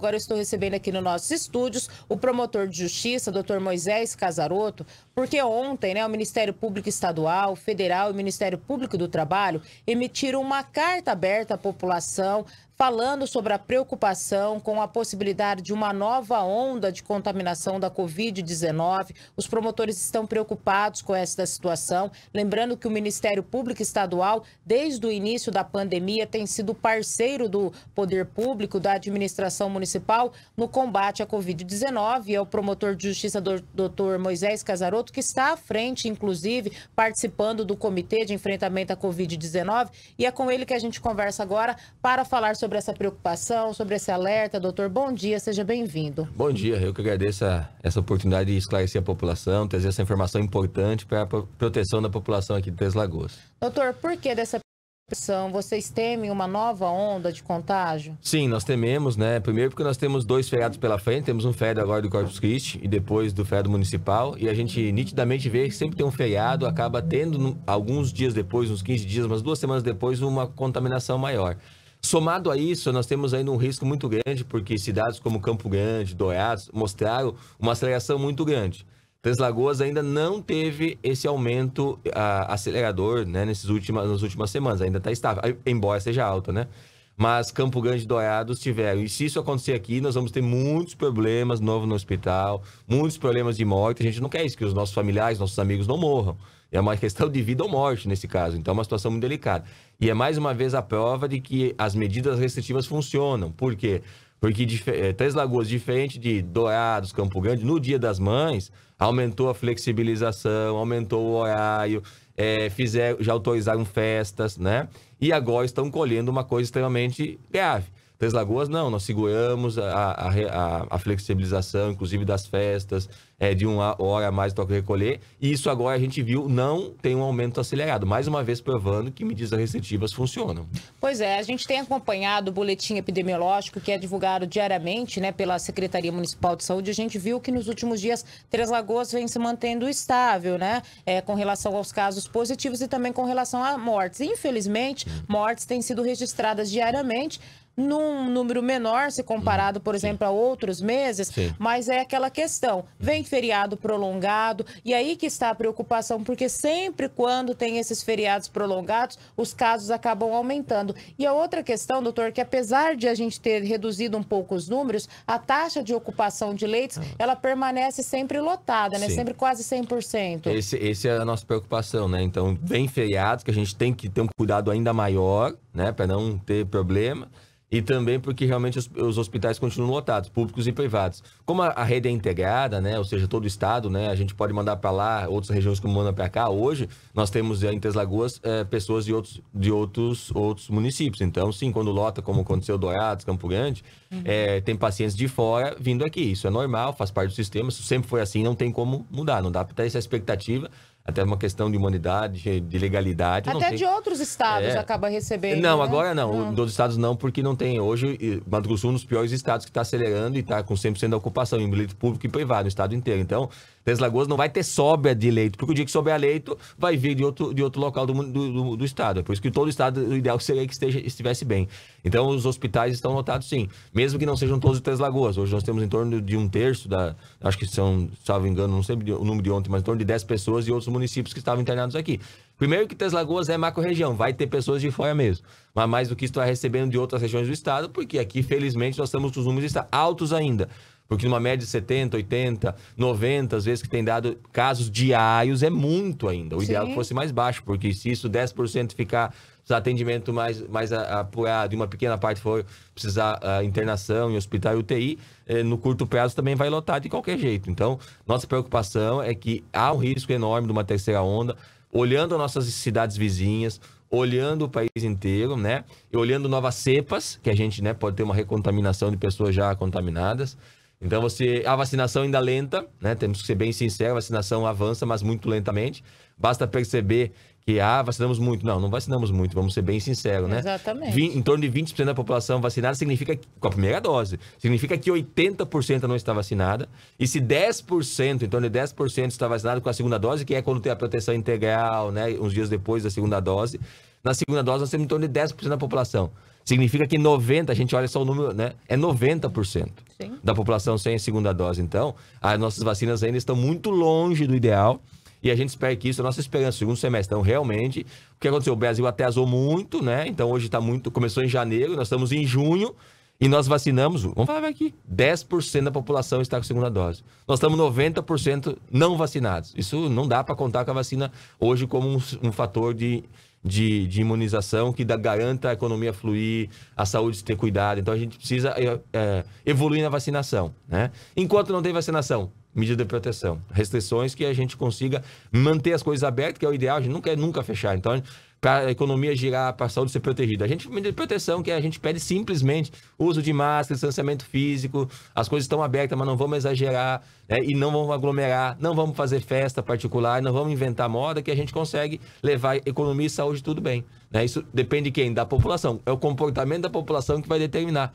Agora estou recebendo aqui nos nossos estúdios o promotor de justiça, doutor Moisés Casaroto, porque ontem né, o Ministério Público Estadual, Federal e o Ministério Público do Trabalho emitiram uma carta aberta à população falando sobre a preocupação com a possibilidade de uma nova onda de contaminação da Covid-19. Os promotores estão preocupados com esta situação. Lembrando que o Ministério Público Estadual, desde o início da pandemia, tem sido parceiro do Poder Público, da administração municipal, no combate à Covid-19. É o promotor de justiça, doutor Moisés Casaroto, que está à frente, inclusive, participando do Comitê de Enfrentamento à Covid-19. E é com ele que a gente conversa agora para falar sobre sobre essa preocupação, sobre esse alerta. Doutor, bom dia, seja bem-vindo. Bom dia, eu que agradeço a, essa oportunidade de esclarecer a população, trazer essa informação importante para a proteção da população aqui de Três Lagoas. Doutor, por que dessa preocupação? Vocês temem uma nova onda de contágio? Sim, nós tememos, né? Primeiro porque nós temos dois feriados pela frente, temos um feriado agora do Corpus Christi e depois do feriado municipal, e a gente nitidamente vê que sempre tem um feriado, acaba tendo alguns dias depois, uns 15 dias, mas duas semanas depois, uma contaminação maior. Somado a isso, nós temos ainda um risco muito grande, porque cidades como Campo Grande, Doiados, mostraram uma aceleração muito grande. Três Lagoas ainda não teve esse aumento ah, acelerador né, nesses últimas, nas últimas semanas, ainda está estável, embora seja alta, né? Mas Campo Grande e Doiados tiveram. E se isso acontecer aqui, nós vamos ter muitos problemas novo no hospital, muitos problemas de morte. A gente não quer isso, que os nossos familiares, nossos amigos não morram. É uma questão de vida ou morte nesse caso. Então, é uma situação muito delicada. E é mais uma vez a prova de que as medidas restritivas funcionam. Por quê? Porque eh, Três Lagoas, diferente de Dourados, Campo Grande, no Dia das Mães, aumentou a flexibilização, aumentou o horário, é, eh, fizeram, já autorizaram festas, né? E agora estão colhendo uma coisa extremamente grave. Três Lagoas, não, nós seguramos a, a, a, a flexibilização, inclusive das festas, é, de uma hora a mais toca toque recolher. E isso agora a gente viu não tem um aumento acelerado. Mais uma vez provando que medidas restritivas funcionam. Pois é, a gente tem acompanhado o boletim epidemiológico que é divulgado diariamente né, pela Secretaria Municipal de Saúde. A gente viu que nos últimos dias Três Lagoas vem se mantendo estável, né? É, com relação aos casos positivos e também com relação a mortes. Infelizmente, hum. mortes têm sido registradas diariamente, num número menor se comparado, hum, por exemplo, a outros meses, Sim. mas é aquela questão. Vem feriado prolongado e aí que está a preocupação, porque sempre quando tem esses feriados prolongados, os casos acabam aumentando. E a outra questão, doutor, que apesar de a gente ter reduzido um pouco os números, a taxa de ocupação de leitos, ah. ela permanece sempre lotada, né? Sim. Sempre quase 100%. Esse, esse é a nossa preocupação, né? Então, vem feriados que a gente tem que ter um cuidado ainda maior, né, para não ter problema e também porque realmente os, os, hospitais continuam lotados, públicos e privados. Como a, a, rede é integrada, né, ou seja, todo o estado, né, a gente pode mandar para lá, outras regiões como manda para cá. Hoje nós temos eh, em Três Lagoas é, pessoas de outros de outros outros municípios. Então, sim, quando lota, como aconteceu Dourados, Campo Grande, uhum. é, tem pacientes de fora vindo aqui. Isso é normal, faz parte do sistema. Isso sempre foi assim, não tem como mudar, não dá para ter essa expectativa até uma questão de humanidade, de legalidade. Até tem... de outros estados é... acaba recebendo. Não, né? agora não. Ah. Dos estados não, porque não tem. Hoje, Mato Grosso é um dos piores estados que está acelerando e está com 100% da ocupação em bilhete público e privado, no estado inteiro. Então, Três Lagoas não vai ter sobra de leito, porque o dia que souber leito vai vir de outro, de outro local do, do, do, estado. É por isso que todo o estado, o ideal seria que esteja, estivesse bem. Então, os hospitais estão lotados sim, mesmo que não sejam todos de Três Lagoas. Hoje nós temos em torno de um terço da. Acho que são, salvo engano, não sei o número de ontem, mas em torno de 10 pessoas de outros municípios que estavam internados aqui. Primeiro que Três Lagoas é macro-região, vai ter pessoas de fora mesmo. Mas mais do que estão está recebendo de outras regiões do estado, porque aqui, felizmente, nós estamos com os números altos ainda. Porque numa média de 70, 80, 90, às vezes que tem dado casos diários, é muito ainda. O é Sim. ideal que fosse mais baixo, porque se isso 10% ficar atendimento mais, mais apurado e uma pequena parte for precisar uh, internação em hospital e UTI, eh, no curto prazo também vai lotar de qualquer jeito. Então, nossa preocupação é que há um risco enorme de uma terceira onda, olhando as nossas cidades vizinhas, olhando o país inteiro, né? E olhando novas cepas, que a gente né, pode ter uma recontaminação de pessoas já contaminadas. Então você a vacinação ainda lenta, né? Temos que ser bem sinceros, a vacinação avança, mas muito lentamente. Basta perceber que ah, vacinamos muito. Não, não vacinamos muito, vamos ser bem sinceros, né? Exatamente. Vim, em torno de 20% da população vacinada significa que, com a primeira dose, significa que 80% não está vacinada. E se 10%, em torno de 10% está vacinado com a segunda dose, que é quando tem a proteção integral, né, uns dias depois da segunda dose, na segunda dose nós temos em torno de 10% da população. Significa que 90, a gente olha só o número, né? É 90% Sim. da população sem a segunda dose. Então, as nossas vacinas ainda estão muito longe do ideal. E a gente espera que isso, a nossa esperança, segundo semestre. Então, realmente, o que aconteceu? O Brasil atrasou muito, né? Então, hoje está muito. Começou em janeiro, nós estamos em junho. E nós vacinamos, vamos falar aqui, 10% da população está com segunda dose. Nós estamos 90% não vacinados. Isso não dá para contar com a vacina hoje como um, um fator de de, de imunização que da, garanta a economia fluir, a saúde ter cuidado. Então a gente precisa é, é, evoluir na vacinação. Né? Enquanto não tem vacinação, medida de proteção. Restrições que a gente consiga manter as coisas abertas, que é o ideal, a gente não quer nunca fechar. Então, para a economia girar, para a saúde ser protegida. A gente medida de proteção que a gente pede simplesmente uso de máscara, distanciamento físico, as coisas estão abertas, mas não vamos exagerar né? e não vamos aglomerar, não vamos fazer festa particular, não vamos inventar moda que a gente consegue levar economia e saúde tudo bem. Né? Isso depende de quem? Da população. É o comportamento da população que vai determinar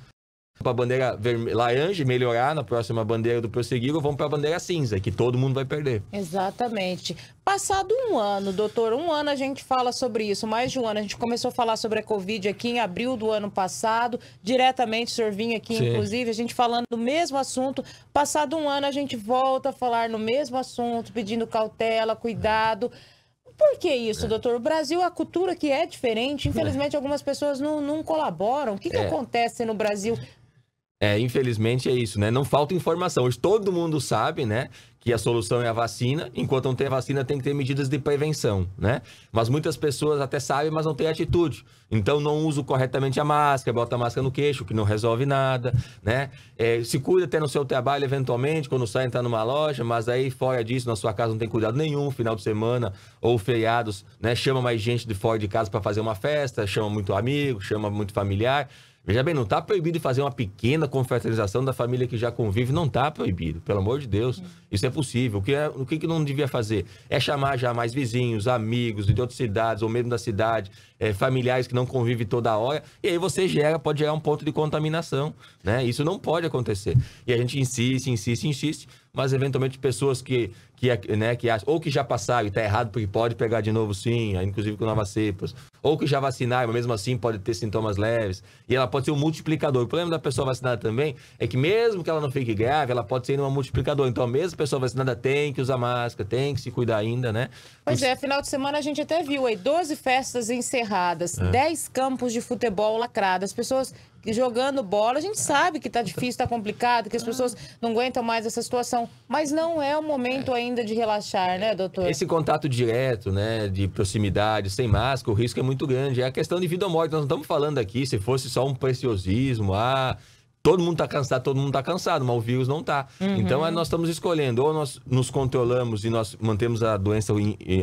para a bandeira laranja melhorar na próxima bandeira do prosseguir ou vamos para a bandeira cinza, que todo mundo vai perder. Exatamente. Passado um ano, doutor, um ano a gente fala sobre isso, mais de um ano. A gente começou a falar sobre a Covid aqui em abril do ano passado, diretamente, o senhor vinha aqui, Sim. inclusive, a gente falando do mesmo assunto. Passado um ano, a gente volta a falar no mesmo assunto, pedindo cautela, cuidado. Por que isso, é. doutor? O Brasil, a cultura que é diferente, é. infelizmente algumas pessoas não, não colaboram. O que, que é. acontece no Brasil é, infelizmente é isso, né? Não falta informação. Hoje todo mundo sabe, né? Que a solução é a vacina. Enquanto não tem vacina, tem que ter medidas de prevenção, né? Mas muitas pessoas até sabem, mas não têm atitude. Então não usa corretamente a máscara, bota a máscara no queixo, que não resolve nada, né? É, se cuida até no seu trabalho, eventualmente, quando sai entrar numa loja, mas aí fora disso, na sua casa não tem cuidado nenhum, final de semana ou feriados, né? Chama mais gente de fora de casa para fazer uma festa, chama muito amigo, chama muito familiar. Veja bem, não está proibido fazer uma pequena confraternização da família que já convive, não está proibido, pelo amor de Deus. Isso é possível. O que, é, o que, que não devia fazer? É chamar já mais vizinhos, amigos de outras cidades, ou mesmo da cidade, é, familiares que não convivem toda hora, e aí você gera, pode gerar um ponto de contaminação, né? Isso não pode acontecer. E a gente insiste, insiste, insiste, mas eventualmente pessoas que, que, né, que acham, ou que já passaram e está errado porque pode pegar de novo sim, inclusive com novas cepas, ou que já vacinaram, mas mesmo assim pode ter sintomas leves, e ela pode ser um multiplicador. O problema da pessoa vacinada também é que mesmo que ela não fique grave, ela pode ser uma multiplicador. Então, mesmo as pessoas vacinadas assim, tem que usar máscara, tem que se cuidar ainda, né? Pois Os... é, final de semana a gente até viu aí 12 festas encerradas, é. 10 campos de futebol lacrados, pessoas jogando bola. A gente sabe que tá difícil, tá complicado, que as pessoas não aguentam mais essa situação, mas não é o momento é. ainda de relaxar, né, doutor? Esse contato direto, né, de proximidade, sem máscara, o risco é muito grande. É a questão de vida ou morte. Nós não estamos falando aqui se fosse só um preciosismo, ah, Todo mundo está cansado, todo mundo está cansado, mas o vírus não está. Uhum. Então, é, nós estamos escolhendo, ou nós nos controlamos e nós mantemos a doença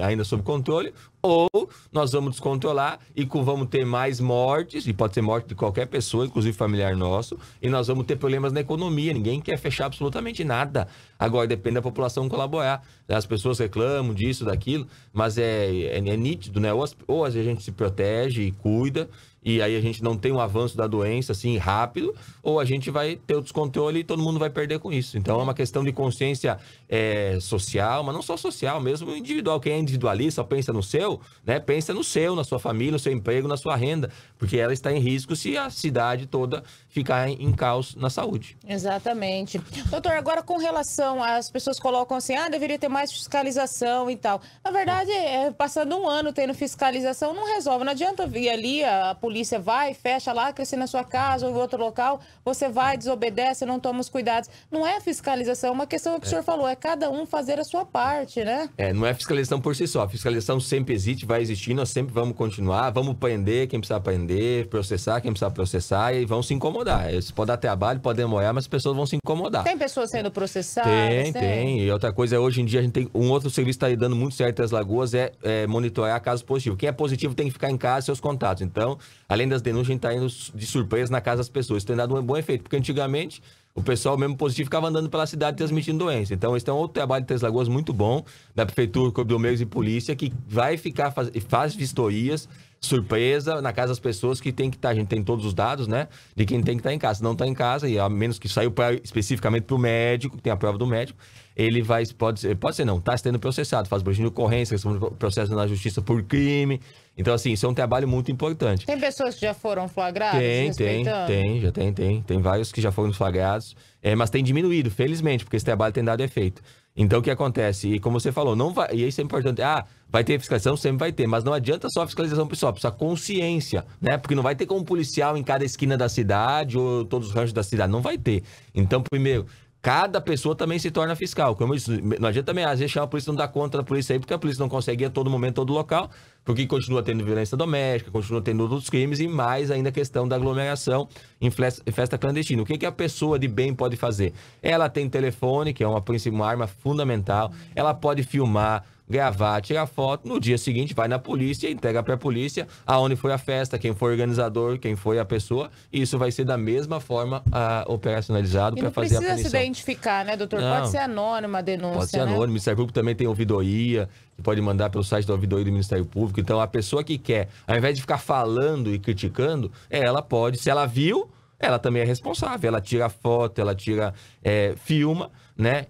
ainda sob controle, ou nós vamos descontrolar e vamos ter mais mortes, e pode ser morte de qualquer pessoa, inclusive familiar nosso, e nós vamos ter problemas na economia. Ninguém quer fechar absolutamente nada. Agora, depende da população colaborar. As pessoas reclamam disso, daquilo, mas é, é, é nítido, né? Ou, as, ou a gente se protege e cuida, e aí a gente não tem um avanço da doença assim rápido, ou a gente vai ter o descontrole e todo mundo vai perder com isso. Então é uma questão de consciência é, social, mas não só social, mesmo individual. Quem é individualista pensa no seu, né? Pensa no seu, na sua família, no seu emprego, na sua renda, porque ela está em risco se a cidade toda ficar em, em caos na saúde. Exatamente. Doutor, agora com relação às pessoas colocam assim, ah, deveria ter mais fiscalização e tal. Na verdade, é, passando um ano tendo fiscalização não resolve, não adianta vir ali a polícia polícia vai, fecha lá, cresce na sua casa ou em outro local, você vai, desobedece, não toma os cuidados. Não é fiscalização, é uma questão que o é. senhor falou, é cada um fazer a sua parte, né? É, não é fiscalização por si só. A fiscalização sempre existe, vai existir, nós sempre vamos continuar, vamos prender quem precisa prender, processar quem precisa processar e vão se incomodar. Isso pode dar trabalho, pode demorar, mas as pessoas vão se incomodar. Tem pessoas sendo processadas? Tem, né? tem. E outra coisa, é hoje em dia a gente tem um outro serviço que está dando muito certo as lagoas é, é monitorar casos positivos. Quem é positivo tem que ficar em casa, seus contatos. Então, além das denúncias, a gente tá indo de surpresa na casa das pessoas. Isso tem dado um bom efeito, porque antigamente o pessoal mesmo positivo ficava andando pela cidade transmitindo doença. Então, esse é um outro trabalho de Três Lagoas muito bom, da Prefeitura, Corpo de Bombeiros e Polícia, que vai ficar, faz, faz vistorias, surpresa, na casa das pessoas que tem que estar. Tá, a gente tem todos os dados, né? De quem tem que estar tá em casa. Se não está em casa, e a menos que saiu pra, especificamente para o médico, que tem a prova do médico, ele vai, pode ser, pode ser não, está sendo processado, faz boletim de ocorrência, processo na justiça por crime. Então, assim, isso é um trabalho muito importante. Tem pessoas que já foram flagradas? Tem, tem, tem, já tem, tem. Tem vários que já foram flagrados, é, mas tem diminuído, felizmente, porque esse trabalho tem dado efeito. Então, o que acontece? E como você falou, não vai, e isso é importante. Ah, vai ter fiscalização? Sempre vai ter. Mas não adianta só fiscalização pessoal, precisa consciência, né? Porque não vai ter como policial em cada esquina da cidade ou todos os ranchos da cidade. Não vai ter. Então, primeiro, cada pessoa também se torna fiscal. Como disse, não adianta também, às vezes, a polícia não dá conta da polícia aí, porque a polícia não consegue ir a todo momento, todo local, porque continua tendo violência doméstica, continua tendo outros crimes e mais ainda a questão da aglomeração em festa clandestina. O que, que a pessoa de bem pode fazer? Ela tem telefone, que é uma, uma arma fundamental, ela pode filmar, gravar, tirar foto. No dia seguinte, vai na polícia, entrega para a polícia aonde foi a festa, quem foi o organizador, quem foi a pessoa. Isso vai ser da mesma forma uh, operacionalizado para fazer a punição. precisa se identificar, né, doutor? Não. Pode ser anônima a denúncia, Pode ser né? anônimo. O Ministério Público também tem ouvidoria, pode mandar pelo site da ouvidoria do Ministério Público. Então, a pessoa que quer, ao invés de ficar falando e criticando, é, ela pode, se ela viu ela também é responsável. Ela tira foto, ela tira, é, filma, né?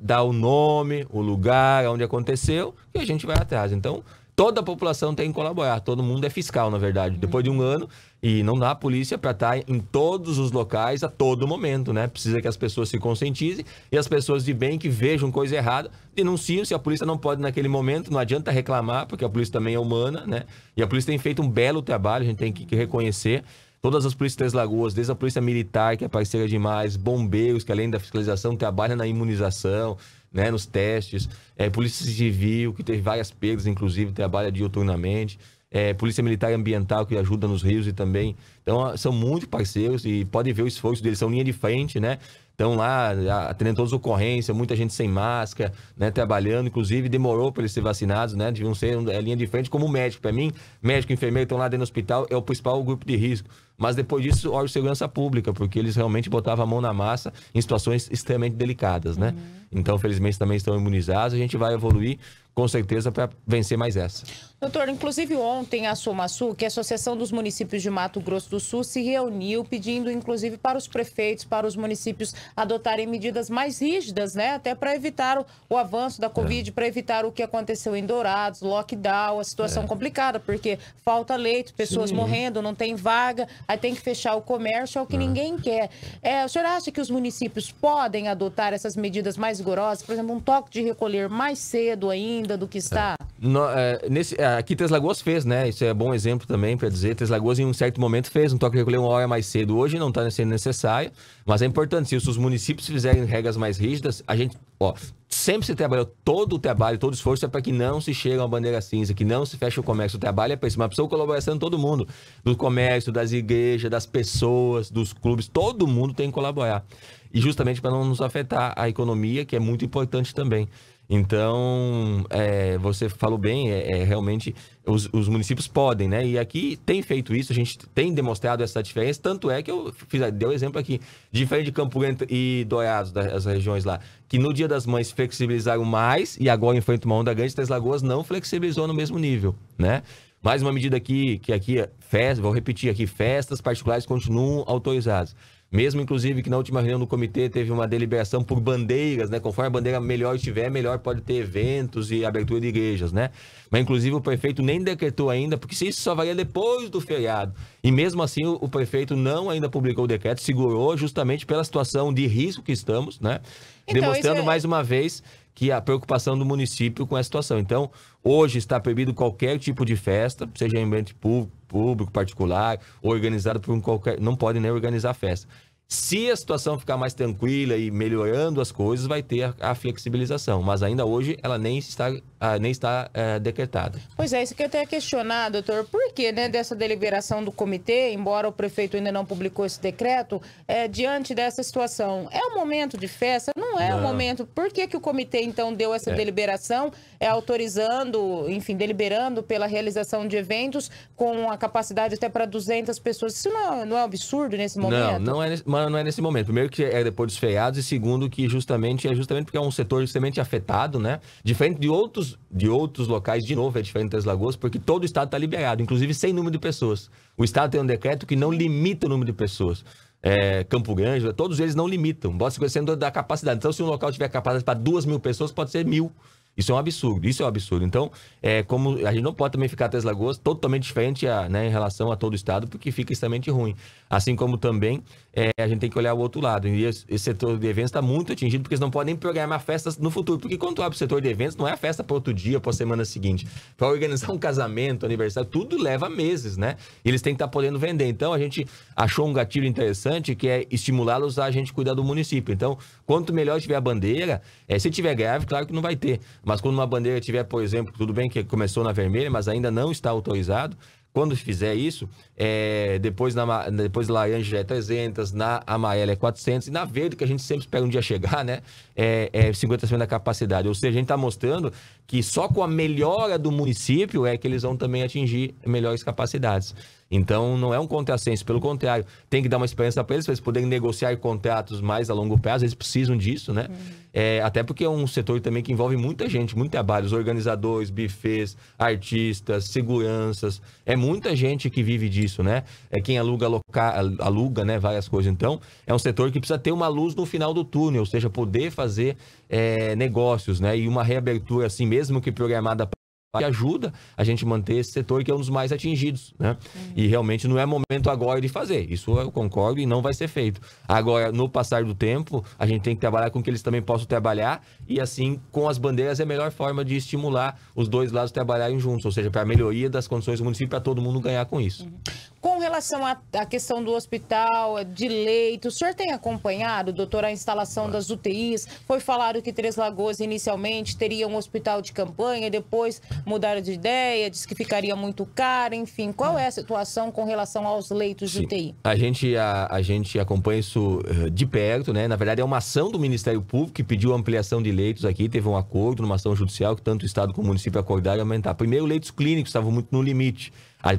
dá o nome, o lugar onde aconteceu e a gente vai atrás. Então, toda a população tem que colaborar, todo mundo é fiscal, na verdade. Uhum. Depois de um ano, e não dá a polícia para estar tá em todos os locais a todo momento, né? Precisa que as pessoas se conscientizem e as pessoas de bem que vejam coisa errada denunciam se a polícia não pode naquele momento, não adianta reclamar, porque a polícia também é humana, né? E a polícia tem feito um belo trabalho, a gente tem que reconhecer. Todas as polícias das Lagoas, desde a polícia militar, que é parceira demais, bombeiros, que além da fiscalização, trabalha na imunização, né, nos testes, é, polícia civil, que teve várias perdas, inclusive, trabalha dioturnamente. É, Polícia Militar Ambiental, que ajuda nos rios e também. Então, são muito parceiros e pode ver o esforço deles, são linha de frente, né? Estão lá atendendo todas as ocorrências, muita gente sem máscara, né? Trabalhando, inclusive demorou para eles serem vacinados, né? Deviam ser é, linha de frente, como médico. Para mim, médico, enfermeiro estão lá dentro do hospital, é o principal grupo de risco. Mas depois disso, órgão de segurança pública, porque eles realmente botavam a mão na massa em situações extremamente delicadas, né? Uhum. Então, felizmente, também estão imunizados. A gente vai evoluir com certeza para vencer mais essa. Doutor, inclusive ontem a Somaçu, que é a Associação dos Municípios de Mato Grosso do Sul, se reuniu pedindo inclusive para os prefeitos, para os municípios adotarem medidas mais rígidas, né, até para evitar o, o, avanço da Covid, é. para evitar o que aconteceu em Dourados, lockdown, a situação é. complicada, porque falta leito, pessoas Sim. morrendo, não tem vaga, aí tem que fechar o comércio, é o que é. ninguém quer. É, o senhor acha que os municípios podem adotar essas medidas mais mais por exemplo, um toque de recolher mais cedo ainda do que está? É. No, é, nesse, é, aqui Três Lagoas fez, né? Isso é bom exemplo também para dizer. Três Lagoas em um certo momento fez um toque de recolher uma hora mais cedo. Hoje não está sendo necessário, mas é importante. Se os municípios fizerem regras mais rígidas, a gente, ó, sempre se trabalhou todo o trabalho, todo o esforço é para que não se chegue a uma bandeira cinza, que não se feche o comércio. O trabalho é para isso, mas precisa colaboração de todo mundo, do comércio, das igrejas, das pessoas, dos clubes, todo mundo tem que colaborar e justamente para não nos afetar a economia, que é muito importante também. Então, é, você falou bem, é, é realmente os, os, municípios podem, né? E aqui tem feito isso, a gente tem demonstrado essa diferença, tanto é que eu fiz, deu um exemplo aqui, diferente de Campo Grande e Doiados, das regiões lá, que no Dia das Mães flexibilizaram mais e agora em frente a uma onda grande, Três Lagoas não flexibilizou no mesmo nível, né? Mais uma medida aqui, que aqui, é festa, vou repetir aqui, festas particulares continuam autorizadas. Mesmo, inclusive, que na última reunião do comitê teve uma deliberação por bandeiras, né? Conforme a bandeira melhor estiver, melhor pode ter eventos e abertura de igrejas, né? Mas, inclusive, o prefeito nem decretou ainda, porque isso só varia depois do feriado. E mesmo assim, o prefeito não ainda publicou o decreto, segurou justamente pela situação de risco que estamos, né? Então, Demonstrando é... mais uma vez que é a preocupação do município com essa situação. Então, hoje está proibido qualquer tipo de festa, seja em ambiente público, particular, organizado por um qualquer. Não pode nem organizar festa. Se a situação ficar mais tranquila e melhorando as coisas, vai ter a flexibilização. Mas ainda hoje ela nem está ah, nem está é, decretada. Pois é, isso que eu até questionar, doutor, por que né, dessa deliberação do comitê, embora o prefeito ainda não publicou esse decreto, é, diante dessa situação? É um momento de festa? Não é não. um momento. Por que, que o comitê, então, deu essa é. deliberação, é, autorizando, enfim, deliberando pela realização de eventos com a capacidade até para 200 pessoas? Isso não, é, não é um absurdo nesse momento? Não, não é, mas não é nesse momento. Primeiro que é depois dos feiados e segundo que justamente é justamente porque é um setor justamente afetado, né? Diferente de outros de outros locais, de novo, é diferente das lagoas, porque todo o estado está liberado, inclusive sem número de pessoas. O estado tem um decreto que não limita o número de pessoas. É, Campo Grande, todos eles não limitam, bota 50% da capacidade. Então, se um local tiver capacidade para duas mil pessoas, pode ser mil. Isso é um absurdo, isso é um absurdo. Então, é como a gente não pode também ficar Três Lagoas totalmente diferente a, né, em relação a todo o estado, porque fica extremamente ruim. Assim como também é, a gente tem que olhar o outro lado. E esse, setor de eventos está muito atingido, porque eles não podem programar festas no futuro. Porque quando tu abre o setor de eventos, não é a festa para outro dia, para a semana seguinte. Para organizar um casamento, aniversário, tudo leva meses, né? E eles têm que estar tá podendo vender. Então, a gente achou um gatilho interessante que é estimulá-los a gente cuidar do município. Então, quanto melhor tiver a bandeira, é, se tiver grave, claro que não vai ter mas quando uma bandeira tiver, por exemplo, tudo bem que começou na vermelha, mas ainda não está autorizado, quando fizer isso, é, depois, na, depois laranja é 300, na amarela é 400 e na verde, que a gente sempre espera um dia chegar, né? É, é 50% da capacidade. Ou seja, a gente está mostrando que só com a melhora do município é que eles vão também atingir melhores capacidades. Então, não é um contrassenso, pelo contrário, tem que dar uma experiência para eles, para eles poderem negociar contratos mais a longo prazo, eles precisam disso, né? Uhum. É, até porque é um setor também que envolve muita gente, muito trabalho, os organizadores, bufês, artistas, seguranças, é muita gente que vive disso isso né? É quem aluga, aloca, aluga né, várias coisas. Então, é um setor que precisa ter uma luz no final do túnel, ou seja, poder fazer é, negócios, né? E uma reabertura, assim, mesmo que programada que ajuda a gente manter esse setor que é um dos mais atingidos, né? Uhum. E realmente não é momento agora de fazer. Isso eu concordo e não vai ser feito. Agora, no passar do tempo, a gente tem que trabalhar com que eles também possam trabalhar e assim, com as bandeiras é a melhor forma de estimular os dois lados trabalharem juntos, ou seja, para a melhoria das condições do município para todo mundo ganhar com isso. Uhum. Com relação à questão do hospital, de leito, o senhor tem acompanhado, doutor, a instalação das UTIs? Foi falado que Três Lagoas inicialmente teria um hospital de campanha, depois mudaram de ideia, disse que ficaria muito caro, enfim. Qual é a situação com relação aos leitos Sim. de UTI? A gente, a, a gente acompanha isso eh, de perto, né? Na verdade, é uma ação do Ministério Público que pediu ampliação de leitos aqui, teve um acordo numa ação judicial que tanto o Estado como o município acordaram aumentar. Primeiro, leitos clínicos estavam muito no limite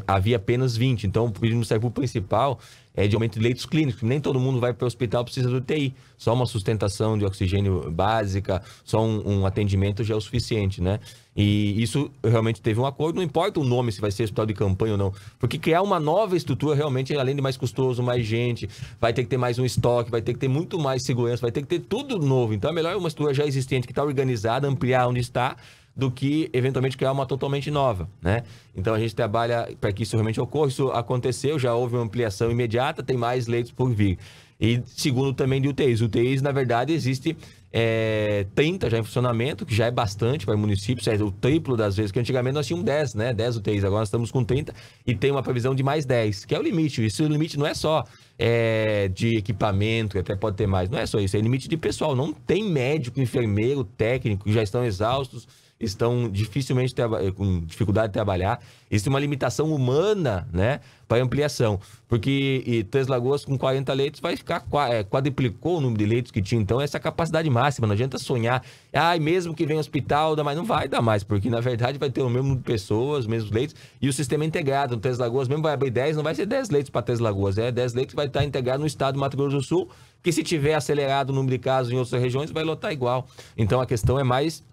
havia apenas 20. Então, o pedido do Ministério principal é de aumento de leitos clínicos. Nem todo mundo vai para o hospital precisa do UTI. Só uma sustentação de oxigênio básica, só um, um, atendimento já é o suficiente, né? E isso realmente teve um acordo, não importa o nome, se vai ser hospital de campanha ou não. Porque criar uma nova estrutura realmente, além de mais custoso, mais gente, vai ter que ter mais um estoque, vai ter que ter muito mais segurança, vai ter que ter tudo novo. Então é melhor uma estrutura já existente que está organizada, ampliar onde está do que eventualmente criar uma totalmente nova, né? Então a gente trabalha para que isso realmente ocorra. Isso aconteceu, já houve uma ampliação imediata, tem mais leitos por vir. E segundo também de UTIs. UTIs, na verdade, existe é, 30 já em funcionamento, que já é bastante para municípios, é o triplo das vezes que antigamente nós tínhamos 10, né? 10 UTIs, agora nós estamos com 30 e tem uma previsão de mais 10, que é o limite. Isso o limite não é só é, de equipamento, que até pode ter mais, não é só isso, é limite de pessoal. Não tem médico, enfermeiro, técnico que já estão exaustos estão dificilmente eh, com dificuldade de trabalhar. Isso é uma limitação humana, né, para ampliação, porque e Três Lagoas com 40 leitos vai ficar eh, quadriplicou o número de leitos que tinha, então essa é a capacidade máxima, não adianta sonhar. Ai, ah, mesmo que venha hospital, dá mais, não vai dar mais, porque na verdade vai ter o mesmo número de pessoas, os mesmos leitos e o sistema é integrado no Três Lagoas, mesmo vai abrir 10, não vai ser 10 leitos para Três Lagoas, é 10 leitos vai estar tá integrado no estado do Mato Grosso do Sul, que se tiver acelerado o número de casos em outras regiões, vai lotar igual. Então a questão é mais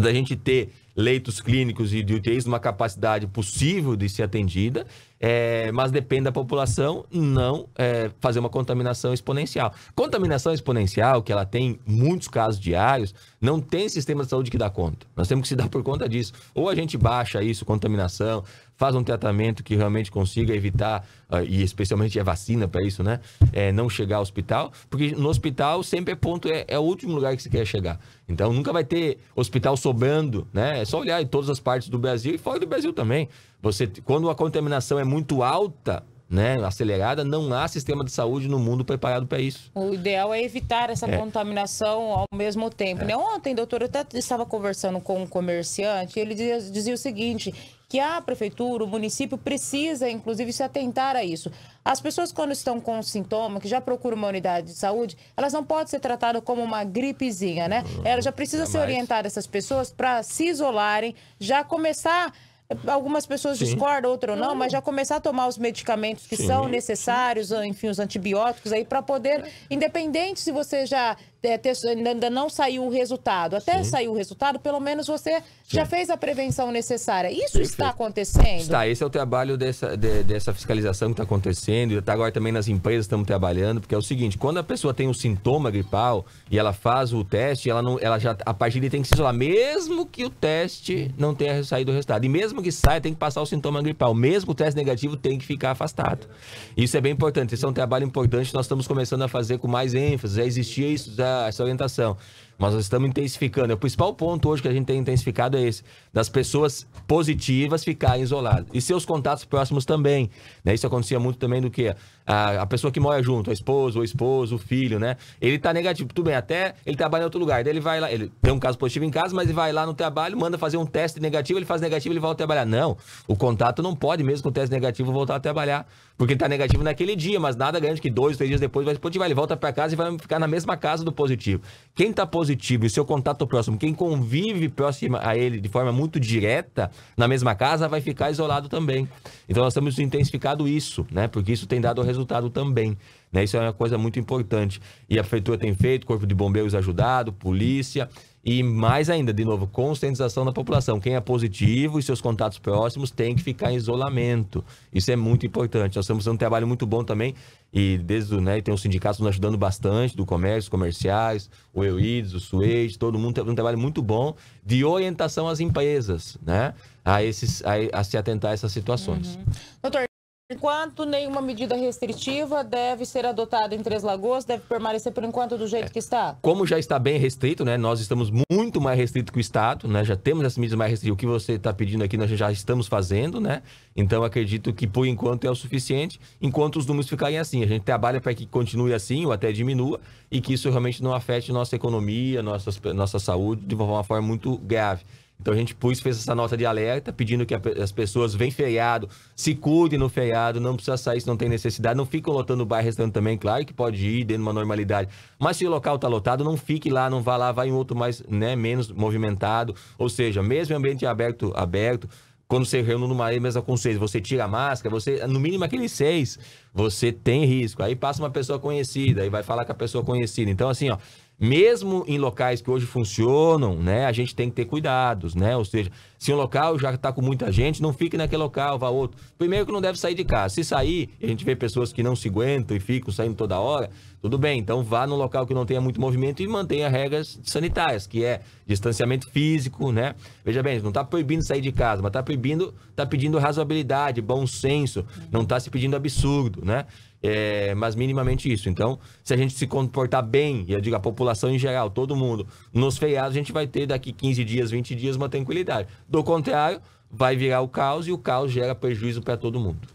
da gente ter leitos clínicos e de UTIs numa capacidade possível de ser atendida, é, mas depende da população não é, fazer uma contaminação exponencial. Contaminação exponencial, que ela tem muitos casos diários, não tem sistema de saúde que dá conta. Nós temos que se dar por conta disso. Ou a gente baixa isso, contaminação, faz um tratamento que realmente consiga evitar, ah, e especialmente é vacina para isso, né? É, não chegar ao hospital, porque no hospital sempre é ponto, é, é o último lugar que você quer chegar. Então nunca vai ter hospital sobrando, né? É só olhar em todas as partes do Brasil e fora do Brasil também. Você, quando a contaminação é muito alta, né, acelerada, não há sistema de saúde no mundo preparado para isso. O ideal é evitar essa é. contaminação ao mesmo tempo. É. Né? Ontem, doutor, eu até estava conversando com um comerciante e ele dizia, dizia o seguinte: que a prefeitura, o município precisa, inclusive, se atentar a isso. As pessoas, quando estão com sintoma, que já procuram uma unidade de saúde, elas não podem ser tratadas como uma gripezinha, né? Hum, Ela já precisa ser mais. essas pessoas para se isolarem, já começar. Algumas pessoas Sim. discordam, outras não, mas já começar a tomar os medicamentos que Sim. são necessários, enfim, os antibióticos aí, para poder, é. independente se você já é, ainda não saiu o resultado. Até Sim. sair o resultado, pelo menos você Sim. já fez a prevenção necessária. Isso Perfeito. está acontecendo? Está, esse é o trabalho dessa, de, dessa fiscalização que está acontecendo. E até agora também nas empresas estamos trabalhando, porque é o seguinte, quando a pessoa tem um sintoma gripal e ela faz o teste, ela, não, ela já, a partir dele tem que se isolar, mesmo que o teste não tenha saído o resultado. E mesmo que saia, tem que passar o sintoma gripal. Mesmo o teste negativo, tem que ficar afastado. Isso é bem importante. Isso é um trabalho importante que nós estamos começando a fazer com mais ênfase. Já existia isso, já essa, orientação mas nós estamos intensificando. O principal ponto hoje que a gente tem intensificado é esse, das pessoas positivas ficarem isoladas. E seus contatos próximos também, né? Isso acontecia muito também do que a, a pessoa que mora junto, a esposa, o esposo, o filho, né? Ele tá negativo, tudo bem, até ele trabalha em outro lugar. Daí ele vai lá, ele tem um caso positivo em casa, mas ele vai lá no trabalho, manda fazer um teste negativo, ele faz negativo, ele volta a trabalhar. Não, o contato não pode, mesmo com o teste negativo, voltar a trabalhar. Porque ele tá negativo naquele dia, mas nada grande que dois, três dias depois vai positivar. Ele volta para casa e vai ficar na mesma casa do positivo. Quem tá positivo positivo e seu contato próximo, quem convive próximo a ele de forma muito direta na mesma casa, vai ficar isolado também. Então nós estamos intensificado isso, né? Porque isso tem dado resultado também. Né? Isso é uma coisa muito importante. E a prefeitura tem feito, Corpo de Bombeiros ajudado, polícia. E mais ainda, de novo, conscientização da população. Quem é positivo e seus contatos próximos tem que ficar em isolamento. Isso é muito importante. Nós estamos fazendo um trabalho muito bom também e desde né, tem os sindicatos nos ajudando bastante, do comércio, comerciais, o Euides, o Suede, todo mundo tem um trabalho muito bom de orientação às empresas, né? A, esses, a, a se atentar a essas situações. Uhum. Doutor enquanto nenhuma medida restritiva deve ser adotada em Três Lagoas, deve permanecer por enquanto do jeito é. que está? Como já está bem restrito, né? Nós estamos muito mais restrito que o Estado, né? Já temos as medidas mais restritas. O que você está pedindo aqui, nós já estamos fazendo, né? Então, acredito que por enquanto é o suficiente, enquanto os números ficarem assim. A gente trabalha para que continue assim ou até diminua e que isso realmente não afete nossa economia, nossas, nossa saúde de uma forma muito grave. Então a gente pôs, fez essa nota de alerta, pedindo que as pessoas vêm feriado, se cuidem no feriado, não precisa sair se não tem necessidade, não fiquem lotando o bar e restaurante também, claro que pode ir dentro de uma normalidade. Mas se o local está lotado, não fique lá, não vá lá, vai em outro mais, né, menos movimentado. Ou seja, mesmo em ambiente aberto, aberto, quando você reúne numa mesa com seis, você tira a máscara, você, no mínimo aqueles seis, você tem risco. Aí passa uma pessoa conhecida e vai falar com a pessoa conhecida. Então, assim, ó, mesmo em locais que hoje funcionam, né, a gente tem que ter cuidados, né? Ou seja, se um local já está com muita gente, não fique naquele local, vá outro. Primeiro que não deve sair de casa. Se sair, a gente vê pessoas que não se aguentam e ficam saindo toda hora, tudo bem. Então vá no local que não tenha muito movimento e mantenha regras sanitárias, que é distanciamento físico, né? Veja bem, não está proibindo sair de casa, mas está proibindo, está pedindo razoabilidade, bom senso, não está se pedindo absurdo, né? É, mas minimamente isso. Então, se a gente se comportar bem, e eu digo a população em geral, todo mundo, nos feriados a gente vai ter daqui 15 dias, 20 dias uma tranquilidade. Do contrário, vai virar o caos e o caos gera prejuízo para todo mundo.